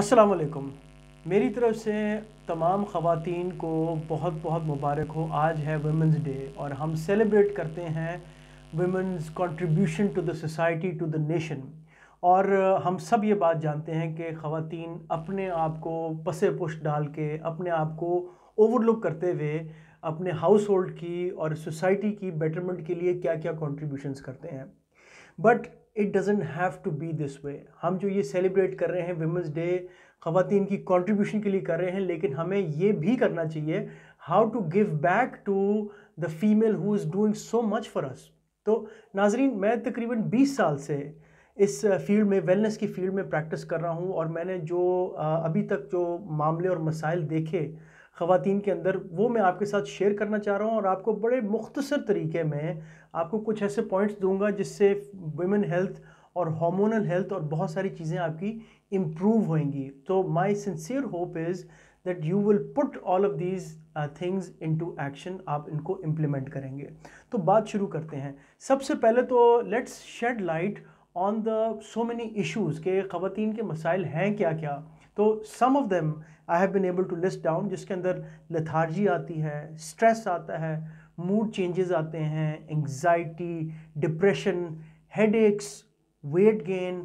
असलकुम मेरी तरफ से तमाम ख़वान को बहुत बहुत मुबारक हो आज है वुमेंस डे और हम सेलिब्रेट करते हैं women's contribution to the society to the nation और uh, हम सब ये बात जानते हैं कि ख़वान अपने आप को पसे पुश डाल के अपने आप को ओवरलुक करते हुए अपने हाउस होल्ड की और सोसाइटी की बेटरमेंट के लिए क्या क्या कॉन्ट्रीब्यूशन करते हैं but it doesn't have to be this way हम जो ये सेलिब्रेट कर रहे हैं वेमेंस डे खातन की कॉन्ट्रीब्यूशन के लिए कर रहे हैं लेकिन हमें ये भी करना चाहिए how to give back to the female who is doing so much for us तो नाजरीन मैं तकरीबन 20 साल से इस फील्ड में वेलनेस की फील्ड में प्रैक्टिस कर रहा हूँ और मैंने जो अभी तक जो मामले और मसाइल देखे खातन के अंदर वो मैं आपके साथ शेयर करना चाह रहा हूँ और आपको बड़े मुख्तसर तरीके में आपको कुछ ऐसे पॉइंट्स दूंगा जिससे वेमेन हेल्थ और हार्मोनल हेल्थ और बहुत सारी चीज़ें आपकी इम्प्रूव होंगी तो my sincere hope is that you will put all of these things into action आप इनको इम्प्लीमेंट करेंगे तो बात शुरू करते हैं सबसे पहले तो let's shed light on the so many issues के ख़वान के मसाइल हैं क्या क्या तो some of them I have been able to list down जिसके अंदर लथार्जी आती है स्ट्रेस आता है मूड चेंजेस आते हैं anxiety depression head weight gain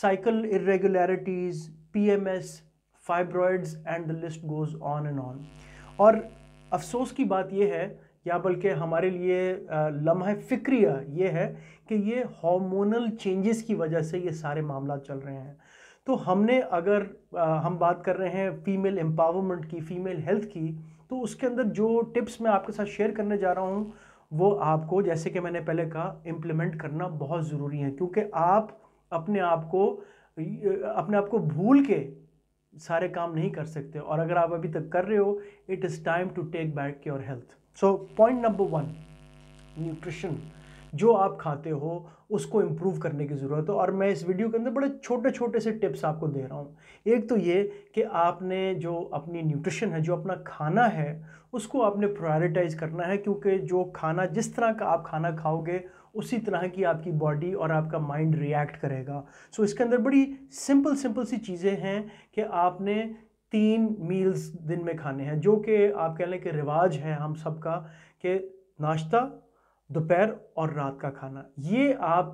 cycle irregularities P M S fibroids and the list goes on and on और अफसोस की बात यह है या बल्कि हमारे लिए लम्हा फ़िक्रिया ये है कि ये हॉर्मोनल चेंजेस की वजह से ये सारे मामला चल रहे हैं तो हमने अगर आ, हम बात कर रहे हैं फीमेल एम्पावरमेंट की फीमेल हेल्थ की तो उसके अंदर जो टिप्स मैं आपके साथ शेयर करने जा रहा हूँ वो आपको जैसे कि मैंने पहले कहा इम्प्लीमेंट करना बहुत ज़रूरी है क्योंकि आप अपने आप को अपने आप को भूल के सारे काम नहीं कर सकते और अगर आप अभी तक कर रहे हो it is time to take back your health so point number one nutrition जो आप खाते हो उसको इम्प्रूव करने की ज़रूरत है और मैं इस वीडियो के अंदर बड़े छोटे छोटे से टिप्स आपको दे रहा हूँ एक तो ये कि आपने जो अपनी न्यूट्रिशन है जो अपना खाना है उसको आपने प्रायोरिटाइज़ करना है क्योंकि जो खाना जिस तरह का आप खाना खाओगे उसी तरह की आपकी बॉडी और आपका माइंड रिएक्ट करेगा सो so, इसके अंदर बड़ी सिंपल सिंपल सी चीज़ें हैं कि आपने तीन मील्स दिन में खाने हैं जो कि आप कह लें कि रिवाज है हम सब का कि नाश्ता दोपहर और रात का खाना ये आप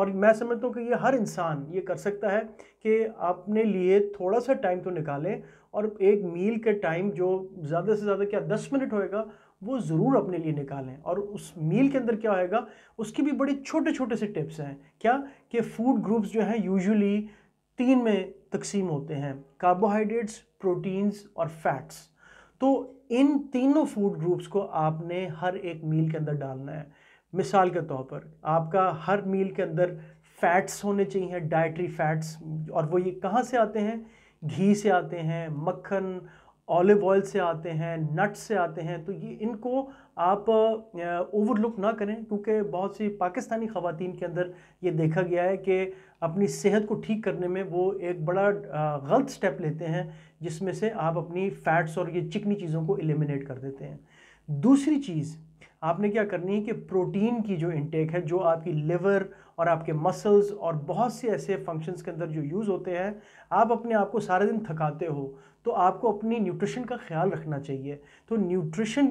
और मैं समझता हूँ कि ये हर इंसान ये कर सकता है कि अपने लिए थोड़ा सा टाइम तो निकालें और एक मील के टाइम जो ज़्यादा से ज़्यादा क्या दस मिनट होएगा वो ज़रूर अपने लिए निकालें और उस मील के अंदर क्या होएगा उसकी भी बड़े छोटे छोटे से टिप्स हैं क्या कि फूड ग्रुप्स जो हैं यूजुअली तीन में तकसीम होते हैं कार्बोहाइड्रेट्स प्रोटीन्स और फैट्स तो इन तीनों फूड ग्रुप्स को आपने हर एक मील के अंदर डालना है मिसाल के तौर पर आपका हर मील के अंदर फैट्स होने चाहिए डाइटरी फैट्स और वो ये कहाँ से आते हैं घी से आते हैं मक्खन ऑलिव ऑयल से आते हैं नट से आते हैं तो ये इनको आप ओवरलुक ना करें क्योंकि बहुत सी पाकिस्तानी ख़वान के अंदर ये देखा गया है कि अपनी सेहत को ठीक करने में वो एक बड़ा गलत स्टेप लेते हैं जिसमें से आप अपनी फ़ैट्स और ये चिकनी चीज़ों को एलिमिनेट कर देते हैं दूसरी चीज़ आपने क्या करनी है कि प्रोटीन की जो इनटेक है जो आपकी लिवर और आपके मसल्स और बहुत से ऐसे फंक्शंस के अंदर जो यूज़ होते हैं आप अपने आप को सारे दिन थकाते हो तो आपको अपनी न्यूट्रिशन का ख्याल रखना चाहिए तो न्यूट्रिशन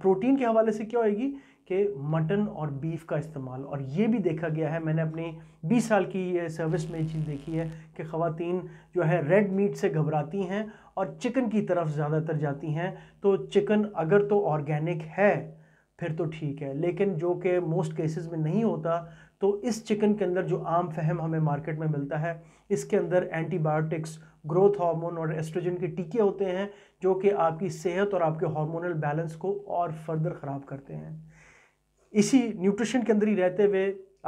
प्रोटीन के हवाले से क्या होएगी कि मटन और बीफ का इस्तेमाल और ये भी देखा गया है मैंने अपनी 20 साल की सर्विस में ये चीज़ देखी है कि खातन जो है रेड मीट से घबराती हैं और चिकन की तरफ ज़्यादातर जाती हैं तो चिकन अगर तो ऑर्गेनिक है फिर तो ठीक है लेकिन जो कि मोस्ट केसेस में नहीं होता तो इस चिकन के अंदर जो आम फहम हमें मार्केट में मिलता है इसके अंदर एंटीबायोटिक्स ग्रोथ हार्मोन और एस्ट्रोजन के टीके होते हैं जो कि आपकी सेहत और आपके हार्मोनल बैलेंस को और फर्दर ख़राब करते हैं इसी न्यूट्रिशन के अंदर ही रहते हुए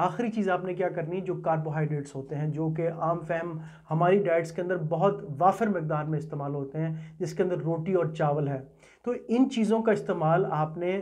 आखिरी चीज़ आपने क्या करनी जो कार्बोहाइड्रेट्स होते हैं जो कि आम फहम हमारी डाइट्स के अंदर बहुत वाफिर मकदार में इस्तेमाल होते हैं जिसके अंदर रोटी और चावल है तो इन चीज़ों का इस्तेमाल आपने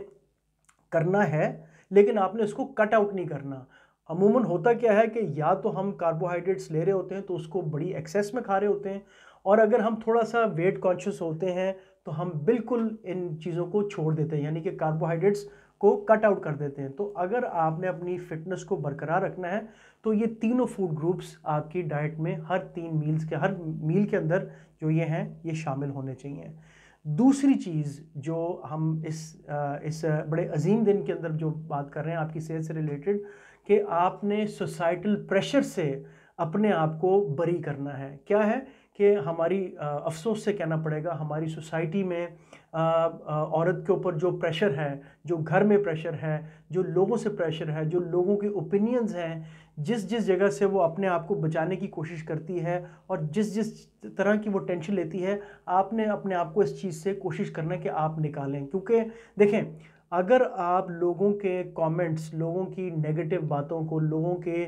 करना है लेकिन आपने उसको कट आउट नहीं करना अमूमन होता क्या है कि या तो हम कार्बोहाइड्रेट्स ले रहे होते हैं तो उसको बड़ी एक्सेस में खा रहे होते हैं और अगर हम थोड़ा सा वेट कॉन्शियस होते हैं तो हम बिल्कुल इन चीज़ों को छोड़ देते हैं यानी कि कार्बोहाइड्रेट्स को कट आउट कर देते हैं तो अगर आपने अपनी फिटनेस को बरकरार रखना है तो ये तीनों फूड ग्रुप्स आपकी डाइट में हर तीन मील्स के हर मील के अंदर जो ये हैं ये शामिल होने चाहिए दूसरी चीज़ जो हम इस इस बड़े अजीम दिन के अंदर जो बात कर रहे हैं आपकी सेहत से रिलेटेड कि आपने सोसाइटल प्रेशर से अपने आप को बरी करना है क्या है कि हमारी अफसोस से कहना पड़ेगा हमारी सोसाइटी में आ, आ, औरत के ऊपर जो प्रेशर है जो घर में प्रेशर है जो लोगों से प्रेशर है जो लोगों के ओपिनियंस हैं जिस जिस जगह से वो अपने आप को बचाने की कोशिश करती है और जिस जिस तरह की वो टेंशन लेती है आपने अपने आप को इस चीज़ से कोशिश करना कि आप निकालें क्योंकि देखें अगर आप लोगों के कमेंट्स लोगों की नेगेटिव बातों को लोगों के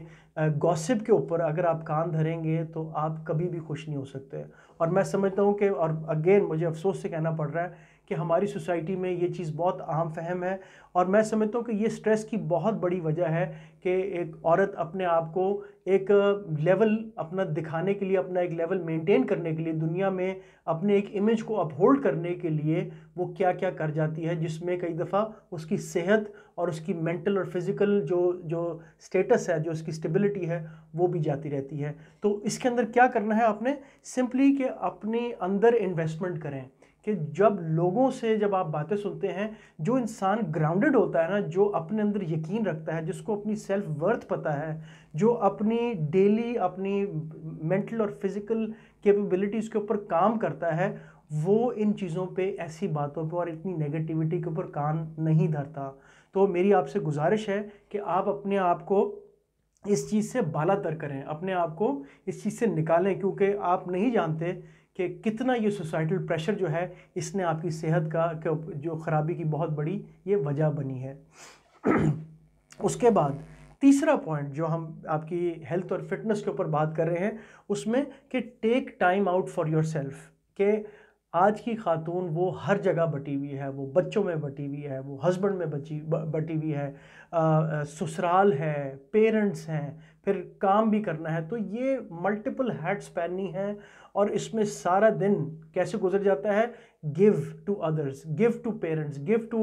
गॉसिप के ऊपर अगर आप कान धरेंगे तो आप कभी भी खुश नहीं हो सकते और मैं समझता हूँ कि और अगेन मुझे अफसोस से कहना पड़ रहा है कि हमारी सोसाइटी में ये चीज़ बहुत अहम फहम है और मैं समझता हूँ कि ये स्ट्रेस की बहुत बड़ी वजह है कि एक औरत अपने आप को एक लेवल अपना दिखाने के लिए अपना एक लेवल मेंटेन करने के लिए दुनिया में अपने एक इमेज को अपहोल्ड करने के लिए वो क्या क्या कर जाती है जिसमें कई दफ़ा उसकी सेहत और उसकी मेंटल और फिज़िकल जो जो स्टेटस है जो उसकी स्टेबिलिटी है वो भी जाती रहती है तो इसके अंदर क्या करना है आपने सिंपली कि अपने अंदर इन्वेस्टमेंट करें कि जब लोगों से जब आप बातें सुनते हैं जो इंसान ग्राउंडेड होता है ना जो अपने अंदर यकीन रखता है जिसको अपनी सेल्फ वर्थ पता है जो अपनी डेली अपनी मेंटल और फिज़िकल कैपेबिलिटीज़ के ऊपर काम करता है वो इन चीज़ों पे ऐसी बातों पे और इतनी नेगेटिविटी के ऊपर कान नहीं धरता तो मेरी आपसे गुजारिश है कि आप अपने आप को इस चीज़ से बाला तर करें अपने आप को इस चीज़ से निकालें क्योंकि आप नहीं जानते कि कितना ये सोसाइटल प्रेशर जो है इसने आपकी सेहत का जो ख़राबी की बहुत बड़ी ये वजह बनी है उसके बाद तीसरा पॉइंट जो हम आपकी हेल्थ और फिटनेस के ऊपर बात कर रहे हैं उसमें कि take time out for yourself के आज की खातून वो हर जगह बटी हुई है वो बच्चों में बटी हुई है वो हस्बैंड में बची बटी हुई है ससुराल है पेरेंट्स हैं फिर काम भी करना है तो ये मल्टीपल हैट्स पहननी है और इसमें सारा दिन कैसे गुजर जाता है give to others give to parents give to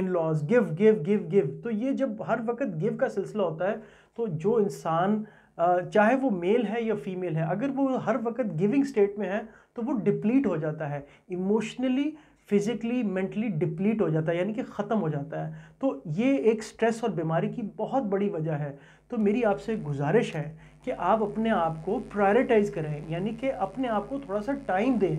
in laws give give give give तो ये जब हर वक्त गिव का सिलसिला होता है तो जो इंसान uh, चाहे वो मेल है या फीमेल है अगर वो हर वक्त गिविंग स्टेट में है तो वो डिप्लीट हो जाता है इमोशनली फिज़िकली मेंटली डिप्लीट हो जाता है यानी कि ख़त्म हो जाता है तो ये एक स्ट्रेस और बीमारी की बहुत बड़ी वजह है तो मेरी आपसे गुजारिश है कि आप अपने आप को प्रायोरिटाइज़ करें यानी कि अपने आप को थोड़ा सा टाइम दें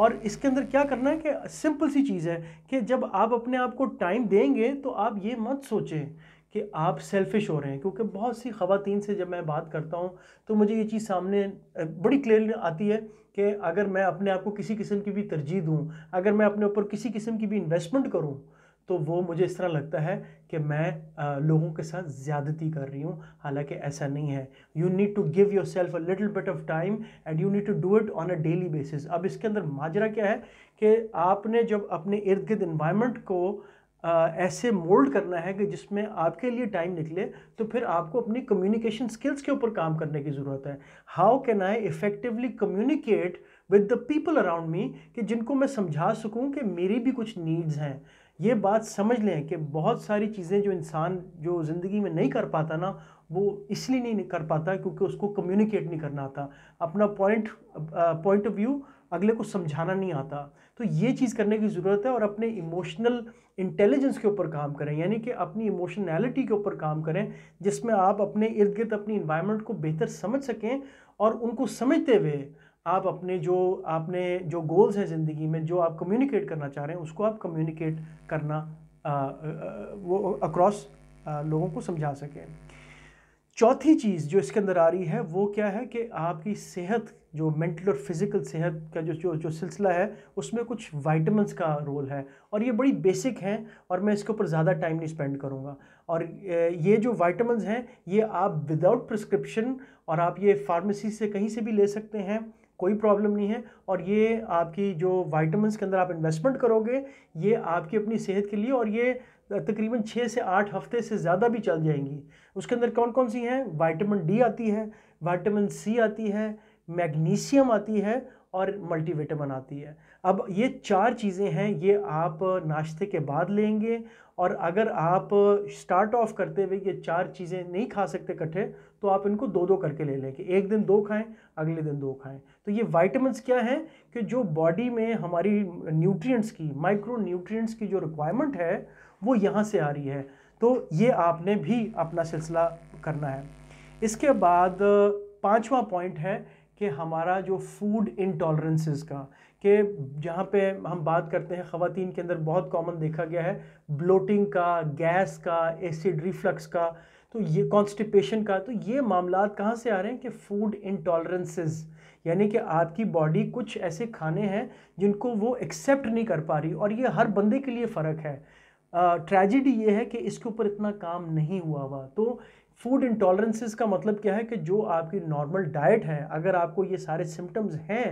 और इसके अंदर क्या करना है कि सिंपल सी चीज़ है कि जब आप अपने आप को टाइम देंगे तो आप ये मत सोचें कि आप सेल्फिश हो रहे हैं क्योंकि बहुत सी खातन से जब मैं बात करता हूँ तो मुझे ये चीज़ सामने बड़ी क्लियर आती है कि अगर मैं अपने आप को किसी किस्म की भी तरजीह दूँ अगर मैं अपने ऊपर किसी किस्म की भी इन्वेस्टमेंट करूँ तो वो मुझे इस तरह लगता है कि मैं आ, लोगों के साथ ज़्यादती कर रही हूँ हालांकि ऐसा नहीं है you need to give yourself a little bit of time and you need to do it on a daily basis अब इसके अंदर माजरा क्या है कि आपने जब अपने इर्द गिर्द इन्वायरमेंट को आ, ऐसे मोल्ड करना है कि जिसमें आपके लिए टाइम निकले तो फिर आपको अपनी कम्युनिकेशन स्किल्स के ऊपर काम करने की ज़रूरत है how can I effectively communicate with the people around me कि जिनको मैं समझा सकूं कि मेरी भी कुछ नीड्स हैं ये बात समझ लें कि बहुत सारी चीज़ें जो इंसान जो ज़िंदगी में नहीं कर पाता ना वो इसलिए नहीं कर पाता क्योंकि उसको कम्युनिकेट नहीं करना आता अपना पॉइंट पॉइंट ऑफ व्यू अगले को समझाना नहीं आता तो ये चीज़ करने की ज़रूरत है और अपने इमोशनल इंटेलिजेंस के ऊपर काम करें यानी कि अपनी इमोशनैलिटी के ऊपर काम करें जिसमें आप अपने इर्द गिर्द अपनी इन्वायरमेंट को बेहतर समझ सकें और उनको समझते हुए आप अपने जो आपने जो गोल्स हैं ज़िंदगी में जो आप कम्युनिकेट करना चाह रहे हैं उसको आप कम्युनिकेट करना आ, आ, वो अक्रॉस लोगों को समझा सकें चौथी चीज़ जो इसके अंदर आ रही है वो क्या है कि आपकी सेहत जो मेंटल और फिज़िकल सेहत का जो जो जो सिलसिला है उसमें कुछ वाइटमिनस का रोल है और ये बड़ी बेसिक हैं और मैं इसके ऊपर ज़्यादा टाइम नहीं स्पेंड करूँगा और ये जो वाइटमिनस हैं ये आप विदाउट प्रिस्क्रिप्शन और आप ये फार्मेसी से कहीं से भी ले सकते हैं कोई प्रॉब्लम नहीं है और ये आपकी जो वाइटमिन के अंदर आप इन्वेस्टमेंट करोगे ये आपकी अपनी सेहत के लिए और ये तकरीबन छः से आठ हफ्ते से ज़्यादा भी चल जाएंगी उसके अंदर कौन कौन सी हैं वाइटामिन डी आती है वाइटामिन सी आती है मैग्नीशियम आती है और मल्टीविटामिन आती है अब ये चार चीज़ें हैं ये आप नाश्ते के बाद लेंगे और अगर आप स्टार्ट ऑफ करते हुए ये चार चीज़ें नहीं खा सकते इकट्ठे तो आप इनको दो दो करके ले लें कि एक दिन दो खाएं अगले दिन दो खाएं तो ये वाइटमिनस क्या हैं कि जो बॉडी में हमारी न्यूट्रिएंट्स की माइक्रो न्यूट्रिएंट्स की जो रिक्वायरमेंट है वो यहाँ से आ रही है तो ये आपने भी अपना सिलसिला करना है इसके बाद पाँचवा पॉइंट है कि हमारा जो फूड इंटॉलरेंसेज का कि जहाँ पे हम बात करते हैं ख़वान के अंदर बहुत कॉमन देखा गया है ब्लोटिंग का गैस का एसिड रिफ्लक्स का तो ये कॉन्स्टिपेशन का तो ये मामला कहाँ से आ रहे हैं कि फूड इंटॉलरेंसेस यानी कि आपकी बॉडी कुछ ऐसे खाने हैं जिनको वो एक्सेप्ट नहीं कर पा रही और ये हर बंदे के लिए फ़र्क है ट्रेजिडी ये है कि इसके ऊपर इतना काम नहीं हुआ हुआ तो फूड इंटॉलरेंसेस का मतलब क्या है कि जो आपकी नॉर्मल डाइट है अगर आपको ये सारे सिम्टम्स हैं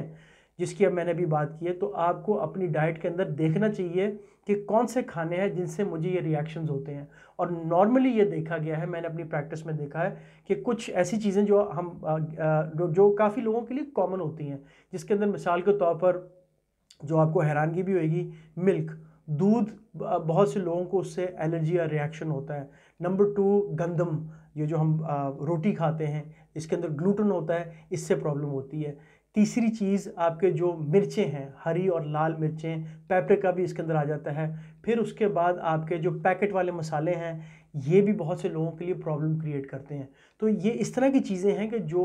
जिसकी अब मैंने अभी बात की है तो आपको अपनी डाइट के अंदर देखना चाहिए कि कौन से खाने हैं जिनसे मुझे ये रिएक्शन होते हैं और नॉर्मली ये देखा गया है मैंने अपनी प्रैक्टिस में देखा है कि कुछ ऐसी चीज़ें जो हम जो, जो काफ़ी लोगों के लिए कॉमन होती हैं जिसके अंदर मिसाल के तौर पर जो आपको हैरानगी भी होगी मिल्क दूध बहुत से लोगों को उससे एलर्जी या रिएक्शन होता है नंबर टू गंदम ये जो हम रोटी खाते हैं इसके अंदर ग्लूटन होता है इससे प्रॉब्लम होती है तीसरी चीज़ आपके जो मिर्चें हैं हरी और लाल मिर्चें पेपरिका भी इसके अंदर आ जाता है फिर उसके बाद आपके जो पैकेट वाले मसाले हैं ये भी बहुत से लोगों के लिए प्रॉब्लम क्रिएट करते हैं तो ये इस तरह की चीज़ें हैं कि जो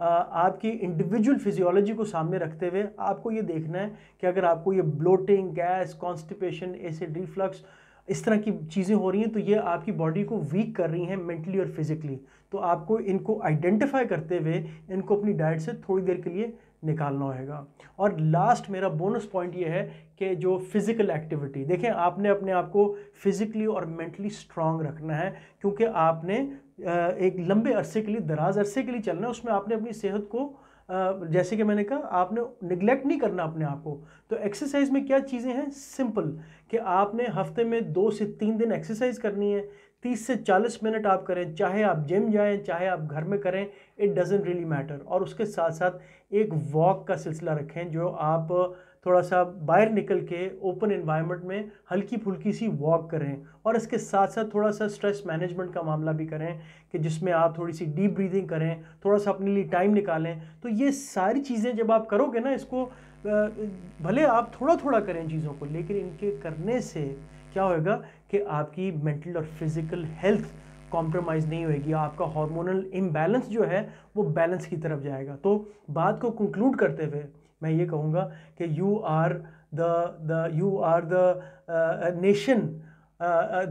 आपकी इंडिविजुअल फिजियोलॉजी को सामने रखते हुए आपको ये देखना है कि अगर आपको ये bloating gas constipation acid reflux इस तरह की चीज़ें हो रही हैं तो ये आपकी बॉडी को वीक कर रही हैं मेंटली और फिज़िकली तो आपको इनको आइडेंटिफाई करते हुए इनको अपनी डाइट से थोड़ी देर के लिए निकालना होगा और लास्ट मेरा बोनस पॉइंट ये है कि जो फिज़िकल एक्टिविटी देखें आपने अपने आप को फिज़िकली और मेंटली स्ट्रांग रखना है क्योंकि आपने एक लंबे अरसे के लिए दराज अरसे के लिए चलना है उसमें आपने अपनी सेहत को जैसे कि मैंने कहा आपने निगलेक्ट नहीं करना अपने आप को तो एक्सरसाइज में क्या चीज़ें हैं सिंपल कि आपने हफ्ते में दो से तीन दिन एक्सरसाइज करनी है तीस से चालीस मिनट आप करें चाहे आप जिम जाएं चाहे आप घर में करें इट डजेंट रियली मैटर और उसके साथ साथ एक वॉक का सिलसिला रखें जो आप थोड़ा सा बाहर निकल के ओपन इन्वायरमेंट में हल्की फुल्की सी वॉक करें और इसके साथ साथ थोड़ा सा स्ट्रेस मैनेजमेंट का मामला भी करें कि जिसमें आप थोड़ी सी डीप ब्रीदिंग करें थोड़ा सा अपने लिए टाइम निकालें तो ये सारी चीज़ें जब आप करोगे ना इसको भले आप थोड़ा थोड़ा करें चीज़ों को लेकिन इनके करने से क्या होएगा कि आपकी मेंटल और फिज़िकल हेल्थ कॉम्प्रोमाइज़ नहीं होएगी आपका हार्मोनल इम्बैलेंस जो है वो बैलेंस की तरफ जाएगा तो बात को कंक्लूड करते हुए मैं ये कहूँगा कि you are the the you are the nation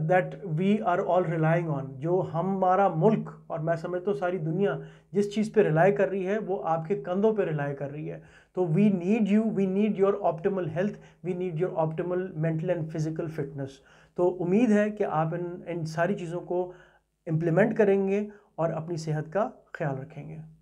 that we are all relying on जो हमारा मुल्क और मैं समझता हूँ सारी दुनिया जिस चीज़ पे रिलाई कर रही है वो आपके कंधों पे रिलाई कर रही है तो we need you we need your optimal health we need your optimal mental and physical fitness तो उम्मीद है कि आप इन इन सारी चीज़ों को इम्प्लीमेंट करेंगे और अपनी सेहत का ख्याल रखेंगे